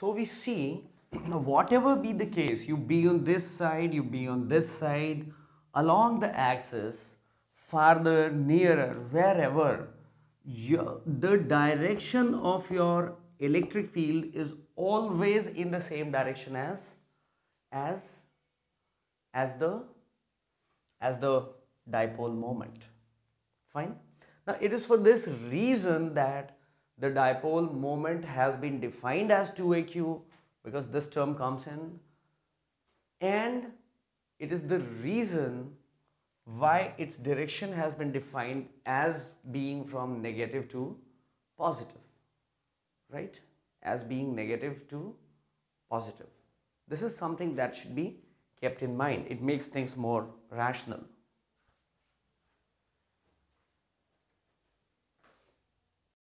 So we see whatever be the case, you be on this side, you be on this side, along the axis, farther, nearer, wherever, your, the direction of your electric field is always in the same direction as, as, as the, as the dipole moment. Fine. Now it is for this reason that the dipole moment has been defined as 2aq because this term comes in and it is the reason why its direction has been defined as being from negative to positive right as being negative to positive this is something that should be kept in mind it makes things more rational